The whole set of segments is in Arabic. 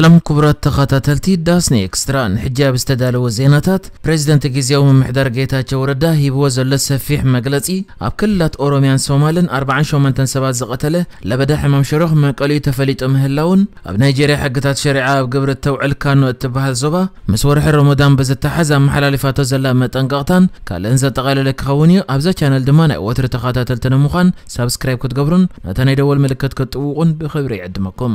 ሰላም ክቡራት ተኸታተልቲ ዳስ ኤክስትራን ሕጂ ኣብ ዝተዳለወ ዜናታት ፕሬዚደንት ግዜያዊ ምምሕዳር ጌታቸው ረዳ ሂብዎ ዘሎ ሰፊሕ መግለፂ ኣብ ክልላት ኦሮምያን ሶማልን 48 ሰባት ዝቐተለ ለበዳ ሕማም ሽሩኽ መቀልዩ ተፈሊጡ ምህላውን ኣብ ናይጀርያ ሕግታት ሸሪዓ ኣብ ግብሪ እተውዕል ካኖ እትበሃል ዞባ ምስ ወርሒ ረመዳን ብዝተሓዝ ኣመሓላሊፋቶ ዘላ መጠንቀቕታን ካልእን ዘጠቓለለ ክኸውን እዩ ኣብዛ ቻነል ድማ ናይ ወትሪ ተኸታተልቲ ንምዃን ሳብስክራይብ ክትገብሩን ነታ ናይ ደወል ምልክት ክጥውቑን ብክብሪ ይዕድመኩም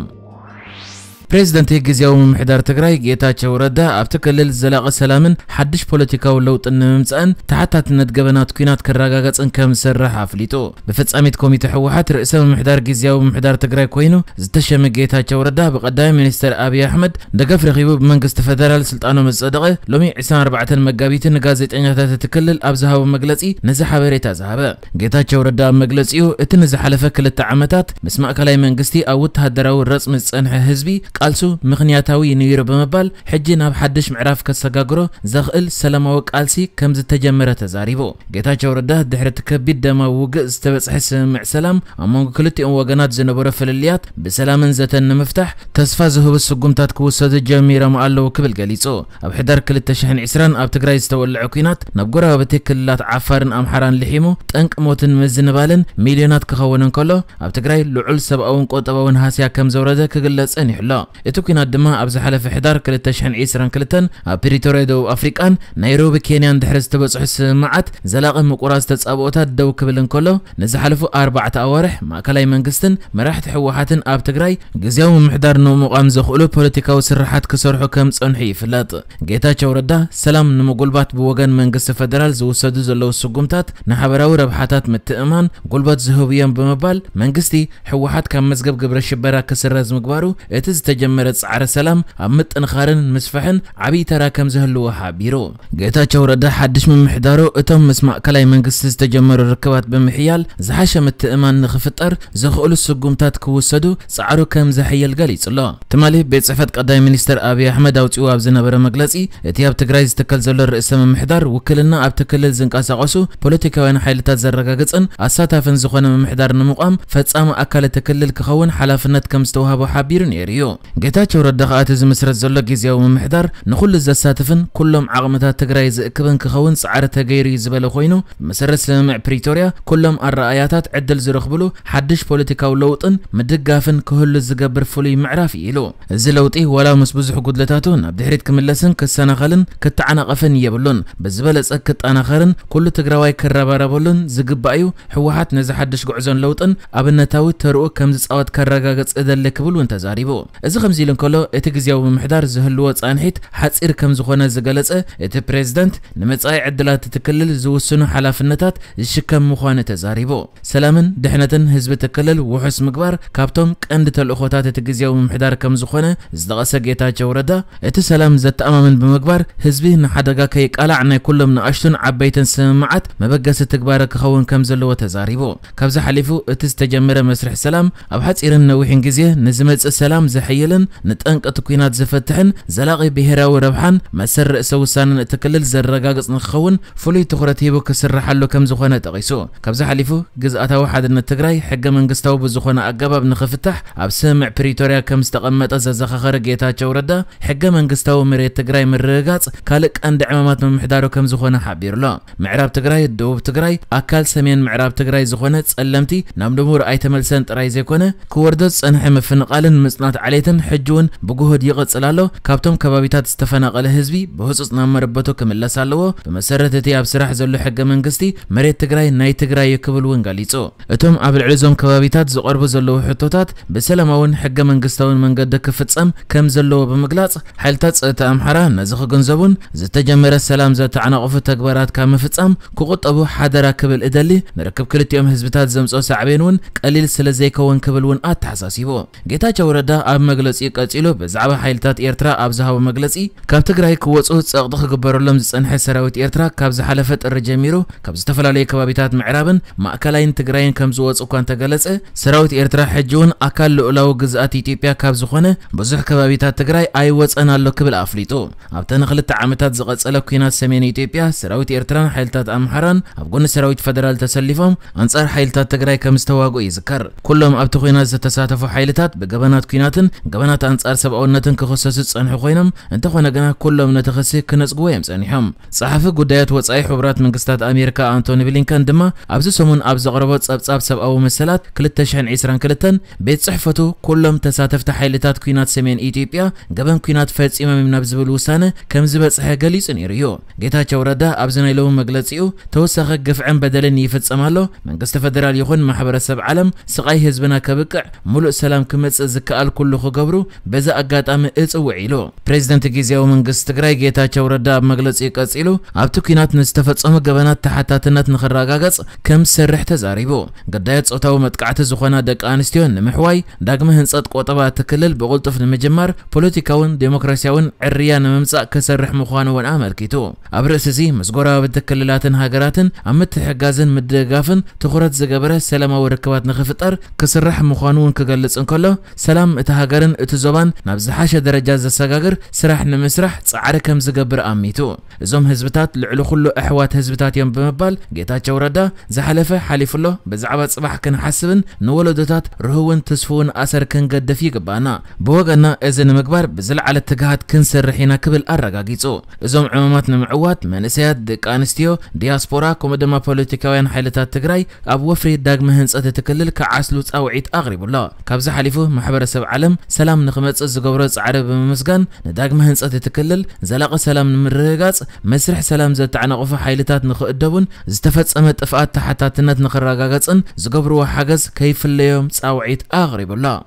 ፕሬዚደንት ግዜያዊ ምምሕዳር ትግራይ ጌታቸው ረዳ ኣብቲ ክልል ዝዘላቐ ሰላምን ሓድሽ ፖለቲካዊ ለውጢ ንምምፃእን ተሓታትነት ገበናት ኩናት ክረጋገፅን ከም ዝሰርሕ ኣፍሊጡ ብፈፃሚት ኮሚቴ ሕወሓት ርእሰ ምምሕዳር ግዜያዊ ምምሕዳር ትግራይ ኮይኑ ዝተሸመ ጌታቸው ረዳ ብቀዳሚ ሚኒስትር ኣብይ ኣሕመድ ደገፍ ረኺቡ ብመንግስቲ ፈደራል ስልጣኖ መፀደቐ ሎሚ 24 መጋቢት ንጋዜጠኛታት እቲ ክልል ኣብ ዝሃቦ መግለፂ ነዚ ሓበሬታ ዝሃበ ጌታቸው ረዳ ኣብ መግለፂኡ እቲ ንዝሓለፈ ክልተ ዓመታት ምስ ማእከላይ መንግስቲ ኣብ ወተሃደራዊ ረፅሚ ዝፀንሐ ህዝቢ قالسو مغنياتاوي نيرو بمبال حجي ناب حدش معراف كساقاقرو زغل سلاموك قالسي كمز تجمرة تزاريبو قيتا جاوردا دحرتك بيدا ما وق استبس حس مع سلام امونغ كلتي ام وقنات زنبورة فلليات بسلام زتن مفتح تسفا زهو السقوم تاتك وسط الجميرة مقالو كبل قليسو اب حدار كل التشحن عسران اب تقرأي استولع عكينات نبقرها بتيك اللات عفارن ام حران لحيمو تنك موتن مزن بالن مليونات كخوانن كله اب تقرأي لعل سبقون قوت ابون هاسيا كم كقلت سنيح itukinad ድማ ኣብ ዝሓለፈ ሕዳር 222 ኣብ ፕሪቶሬዶ ኣፍሪቃን ናይሮቢ ኬንያን ድሕሪ ዝተበፅሑ ስምዓት ዘላቒ ምቁራዝ ተጻብኦታት ደው ክብል እንከሎ ንዝሓለፉ ኣርባዕተ ኣዋርሕ ማእከላይ መንግስትን መራሕቲ ሕወሓትን ኣብ ትግራይ ግዜያዊ ምምሕዳር ንምቋም ዘኽእሉ ፖለቲካዊ ስራሓት ክሰርሑ ከም ጸንሑ ይፍለጥ ጌታቸው ረዳ ሰላም ንምጉልባት ብወገን መንግስቲ ፈደራል ዝውሰዱ ዘለዉ ስጉምታት ንሓበራዊ ረብሓታት ምትእማን ጉልበት ዝህቡ እዮም ብምባል መንግስቲ ሕወሓት ካብ መዝገብ ግብረ ሽበራ ክስረዝ ምግባሩ እቲ ዝተጀመረ ጻዕረ ሰላም ኣብ ምጥንኻርን ምስፍሕን ዓብዪ ተራ ከም ዝህልዎ ሓቢሩ ጌታቸው ረዳ ሓድሽ ምምሕዳሩ እቶም ምስ ማእከላይ መንግስቲ ዝተጀመሩ ርክባት ብምሕያል ዝሓሸ ምትእማን ንኽፍጠር ዝኽእሉ ስጉምታት ክውሰዱ ጻዕሩ ከም ዘሐየል ገሊጹ ኣሎ ትማሊ ቤት ጽሕፈት ቀዳይ ሚኒስትር ኣብዪ ኣሕመድ ኣውፂኡ ኣብ ዝነበረ መግለጺ እቲ ኣብ ትግራይ ዝትከል ዘሎ ርእሰ ምምሕዳር ውክልና ኣብቲ ክልል ዝንቀሳቐሱ ፖለቲካውያን ሓይልታት ዘረጋግፅን ኣሳታፍን ዝኾነ ምምሕዳር ንምቋም ፈጻሚ ኣካል እቲ ክልል ክኸውን ሓላፍነት ከም ዝተዋህቦ ሓቢሩ ነይሩ እዩ ጌታቸው ረዳ ከዓ እቲ ዝምስረት ዘሎ ግዜያዊ ምምሕዳር ንኹሉ ዘሳትፍን ኩሎም ዓቕምታት ትግራይ ዝእክብን ክኸውን ፃዕሪ ተገይሩ እዩ ዝበለ ኮይኑ መሰረት ስምምዕ ፕሪቶርያ ኩሎም ኣረኣያታት ዕድል ዝረኽብሉ ሓድሽ ፖለቲካዊ ለውጥን ምድጋፍን ክህሉ ዝገብር ፍሉይ ምዕራፍ እዩ ኢሉ እዚ ለውጢ ወላ ምስ ብዙሕ ጉድለታቱ ናብ ድሕሪት ክምለስን ክሰናኸልን ክተዓናቐፍን የብሉን ብዝበለፀ ክጠናኸርን ኩሉ ትግራዋይ ክረባረበሉን ዝግባእ እዩ ሕወሓት ነዚ ሓድሽ ጉዕዞን ለውጥን ኣብነታዊ ተርኡ ከም ዝፃወት ከረጋገፅ እደሊ ክብል እውን ተዛሪቡ እዚ ከምዚ ኢሉ እንከሎ እቲ ግዜያዊ ምምሕዳር ዝህልዎ ጻንሒት ሓጺር ከም ዝኾነ ዝገለጸ እቲ ፕሬዚደንት ንመጻኢ ዕድላት እቲ ክልል ዝውስኑ ሓላፍነታት ዝሽከም ምዃኑ ተዛሪቡ ሰላምን ድሕነትን ህዝቢ እቲ ክልል ውሑስ ምግባር ካብቶም ቀንዲ ተልእኾታት እቲ ግዜያዊ ምምሕዳር ከም ዝኾነ ዝጠቐሰ ጌታቸው ረዳ እቲ ሰላም ዘተኣማምን ብምግባር ህዝቢ ንሓደጋ ከይቃላዕ ናይ ኩሎም ንኣሽቱን ዓበይትን ስምምዓት መበገሲ ትግባረ ክኸውን ከም ዘለዎ ተዛሪቡ ካብዚ ሓሊፉ እቲ ዝተጀመረ መስርሕ ሰላም ኣብ ሓፂርን ነዊሕን ግዜ ንዝመፅእ ሰላም ዘሕይር ዝደየለን ንጠንቀት ኩናት ዘፈትሕን ዘላቒ ብሄራዊ ረብሓን መሰር ርእሰ ውሳነን እቲ ክልል ዘረጋግጽ ንክኸውን ፍሉይ ትኩረት ሂቡ ክስርሓሉ ከም ዝኾነ ጠቒሱ ካብዚ ሓሊፉ ግዝኣታዊ ሓድነት ትግራይ ሕገ መንግስታዊ ብዝኾነ ኣገባብ ንኽፍታሕ ኣብ ስምዕ ፕሪቶርያ ከም ዝተቐመጠ ዘዘኻኸረ ጌታቸው ረዳ ሕገ መንግስታዊ መሬት ትግራይ ምርግጋጽ ካልእ ቀንዲ ዕማማት ምምሕዳሩ ከም ዝኾነ ሓቢሩ ኣሎ ምዕራብ ትግራይ ደቡብ ትግራይ ኣካል ሰሜን ምዕራብ ትግራይ ዝኾነ ጸለምቲ ናብ ድሙር ኣይተመልሰን ጥራይ ዘይኮነ ክወርዶ ዝጸንሐ ምፍንቓልን ምጽናት ዓሌትን كن حجون بجهود يقتل على كابتن كبابيتات استفنا على حزبي بخصوص نام ربته كمل سالوا بمسرة تي أبصرح زل حق من قصدي مريت تجري ناي تجري يقبل وانقاليتو أتم قبل عزم كبابيتات زقرب زلوا حطوتات بسلام ون حق من قصتون من قد كفتسم كم زلوا بمقلاص حالتات تأمحرا نزخ جنزبون زتجمر السلام زت عناقف تكبرات كم فتسم كقط أبو حدرا قبل إدلي نركب كل يوم حزبتات زمس أو سعبين ون قليل سلزيك ون قبل ون أتحساسيبو جيتا جوردا أب መግለፂ ቀፂሉ ብዛዕባ ሓይልታት ኤርትራ ኣብ ዝሃቦ መግለፂ ካብ ትግራይ ክወፁ ፀቕጢ ክግበረሎም ዝፀንሐ ሰራዊት ኤርትራ ካብ ዝሓለፈ ጥሪ ጀሚሩ ካብ ዝተፈላለዩ ከባቢታት ምዕራብን ማእከላይን ትግራይን ከም ዝወፁ እኳ እንተገለጸ ሰራዊት ኤርትራ ሕጂ እውን ኣካል ልዑላዊ ግዝኣት ኢትዮጵያ ካብ ዝኾነ ብዙሕ ከባቢታት ትግራይ ኣይወፀን ኣሎ ክብል ኣፍሊጡ ኣብተን ክልተ ዓመታት ዝቐጸለ ኩናት ሰሜን ኢትዮጵያ ሰራዊት ኤርትራን ሓይልታት ኣምሓራን ኣብ ጎኒ ሰራዊት ፈደራል ተሰሊፎም ኣንጻር ሓይልታት ትግራይ ከም ዝተዋግኡ ይዝከር ኩሎም ኣብቲ ኩናት ዝተሳተፉ ሓይልታት ብገበናት ኩናትን قبنات انصار سبعونات كخصاص صنحو خوينم انت خوينا غنا كلهم نتخسي كنصغو يمصنحهم صحافه غدايات وصاي حبرات من قستات امريكا انتوني بلينكن دما ابز سمون ابز قربات صبصاب سبعو مسلات 2023 كلتن بيت صحفته كلهم تساتفت حيلتات كينات سمين ايتيوبيا قبن كينات فصيما من نبز بلوسانه كم زبل صحا غليص نيريو جيتاچو ردا ابزنا يلو مغلصيو توسخ غفعن بدلن يفصمالو من قست فدرال يخون محبر سب عالم سقاي حزبنا كبقع ملو سلام كمص زكال كل خو ገብሩ በዛ አጋጣሚ እጽውዕ ኢሉ ፕሬዚደንት ግዜያዊ መንግስት ትግራይ ጌታቸው ረዳ ኣብ መግለፂ ቀፂሉ ኣብቲ ኩናት ንዝተፈፀሙ ገበናት ተሓታትነት ንኽረጋገጽ ከም ዝሰርሕ ተዛሪቡ ግዳያት ፆታዊ መጥቃዕቲ ዝኾና ደቂ ኣንስትዮ ንምሕዋይ ዳግመ ህንፀት ቆጠባ እቲ ክልል ብቕልጡፍ ንምጅማር ፖለቲካውን ዴሞክራሲያውን ዕርያ ንምምጻእ ክሰርሕ ምዃኑ እውን ኣመልኪቱ ኣብ ርእሲ እዚ ምስ ጎራብቲ ክልላትን ሃገራትን ኣብ ምትሕጋዝን ምድጋፍን ትኩረት ዝገበረ ሰላማዊ ርክባት ንኽፍጠር ክስራሕ ምዃኑ እውን ክገልጽ እንከሎ ሰላም እቲ ሃገርን ዓለም እቲ ዞባን ናብ ዝሓሸ ደረጃ ዘሰጋግር ስራሕ ንምስራሕ ፃዕሪ ከም ዝገብር ኣሚቱ እዞም ህዝብታት ልዕሊ ኩሉ ኣሕዋት ህዝብታት እዮም ብምባል ጌታቸው ረዳ ዝሓለፈ ሓሊፉሎ ብዛዕባ ፅባሕ ክንሓስብን ንወለዶታት ርህውን ተስፉውን ኣሰር ክንገድፍ ይግባእና ብወገና እዚ ንምግባር ብዝለዓለ ትግሃት ክንሰርሕ ኢና ክብል ኣረጋጊጹ እዞም ዕሙማት ንምዕዋት መንእሰያት ደቂ ኣንስትዮ ዲያስፖራ ከምኡ ድማ ፖለቲካውያን ሓይልታት ትግራይ ኣብ ወፍሪ ዳግመ ህንፀት እቲ ክልል ክዓስሉ ፃውዒት ኣቕሪቡሎ ካብዚ ሓሊፉ ማሕበረሰብ ዓለም سلام نخمت زغورات عرب مسجان ندق مهنس تتكلل زلاق سلام نمرغاس مسرح سلام زت عن قف حيلتات نخ الدون زتفت أمت أفقات تحتات نت نخرجاقاسن زغبر وحجز كيف اليوم سأعيد أغرب الله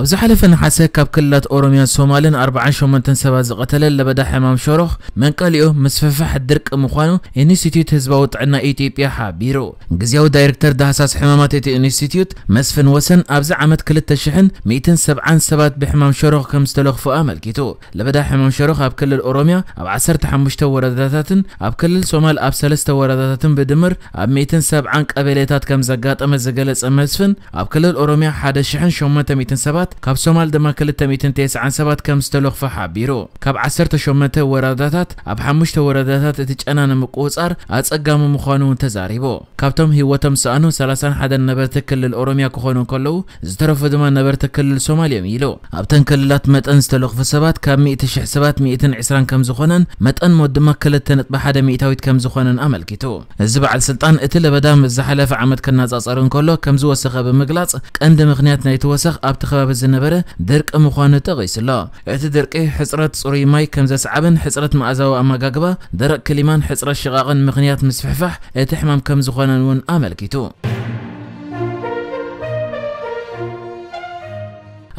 ابزو حلفن حسيك كاب كلات اوروميان سومالين 40 شومنتن سباز قتلل لبدا حمام شروخ من قاليو مسففح الدرك مخانو انستيتيوت هزباو طعنا اي تي بي حبيرو غزياو دايركتور دهساس حمامات تي انستيتيوت مسفن وسن ابزع عمد كلت شحن 170 سبات بحمام شروخ كمستلوخ فامل كيتو لبدا حمام شروخ اب كلل اوروميا اب 10 تحمشت ورداتاتن اب كلل سومال اب 3 ورداتاتن بدمر اب 170 قبيلاتات كم زغاطه مزغله صمسفن اب كلل اوروميا 1 شحن شومنت 170 ወረዳታት ካብ ሶማል ድማ 297 ከም ዝተለኽፈ ሓቢሩ ካብ 18 ወረዳታት ኣብ 5 ወረዳታት እቲ ጨና ንምቁፅፃር ኣፀጋሚ ምዃኑ እውን ተዛሪቡ ካብቶም ሂወቶም ሰኣኑ 31 ነበርቲ ክልል ኦሮምያ ክኾኑ ከለዉ ዝተረፉ ድማ ነበርቲ ክልል ሶማል እዮም ኢሉ ኣብተን ክልላት መጠን ዝተለኽፉ ሰባት ካብ 100,000 ሰባት 120 ከም ዝኾነን መጠን ሞት ድማ 2.1 ሚእታዊት ከም ዝኾነን ኣመልኪቱ እዚ በዓል ስልጣን እቲ ለበዳ ዝሓለፈ ዓመት ክናፃፀር እንከሎ ከም ዝወሰኸ ብምግላጽ ቀንዲ ምክንያት ናይቲ ወሰኽ ኣብቲ ከባቢ سحاب الزنبرة درك مخانة تغيس لا ات درك إيه حسرات صوري ماي كمزة سعبن حسرات مأزاو أما قاقبا درك كلمان حسرات شغاغن مغنيات مسفحفح ات حمام كمزة خانة نون آمل كيتو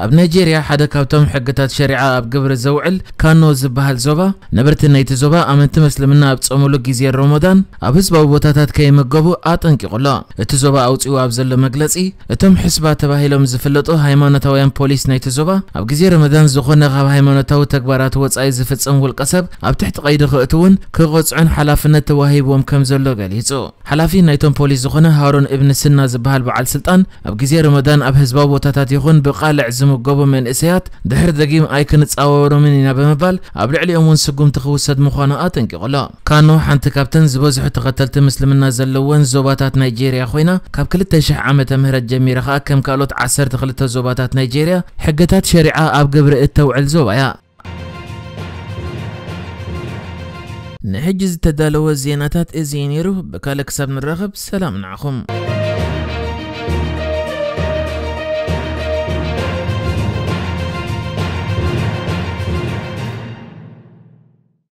ኣብናይጀርያ ሓደ ካብቶም ሕግታት ሸሪዓ ኣብ ግብሪ ዘውዕል ካኖ ዝበሃል ዞባ ነበርቲ ናይቲ ዞባ ኣመንቲ መስልምና ኣብ ጸመሉ ግዜ ሮሞዳን ኣብ ህዝባዊ ቦታታት ከይመገቡ ኣጠንቂቑሎ እቲ ዞባ ኣውፂኡ ኣብ ዘሎ መግለጺ እቶም ሕስባ ተባሂሎም ዝፍለጡ ሃይማኖታውያን ፖሊስ ናይቲ ዞባ ኣብ ግዜ ረመዳን ዝኾነ ካብ ሃይማኖታዊ ተግባራት ወጻኢ ዝፍጽም ውልቀ ሰብ ኣብ ትሕቲ ቀይዲ ክእትውን ክቐጽዑን ሓላፍነት ተዋሂቦም ከም ዘሎ ገሊጹ ሓላፊ ናይቶም ፖሊስ ዝኾነ ሃሮን እብን ስና ዝበሃል በዓል ስልጣን ኣብ ግዜ ረመዳን ኣብ ህዝባዊ ቦታታት ይኹን ብቓልዕ ዝመ ዝምገቡ መንእሰያት ድሕሪ ደጊም ኣይክንፃወሮምን ኢና ብምባል ኣብ ልዕሊኦም እውን ስጉምቲ ክውሰድ ምዃኑ ኣጠንቂቑ ካኖ ሓንቲ ካብተን ዝበዝሑ ተኸተልቲ ምስልምና ዘለዎን ዞባታት ናይጀርያ ኮይና ካብ 2000 ዓመተ ምህረት ጀሚረ ከዓ ከም ካልኦት 12 ዞባታት ናይጀርያ ሕገታት ሸሪዓ ኣብ ግብሪ እተውዕል ዞባ እያ ንሕጂ ዝተዳለወ ዜናታት እዚ ነይሩ ብካልእ ክሳብ ንራኸብ ሰላም ንዓኹም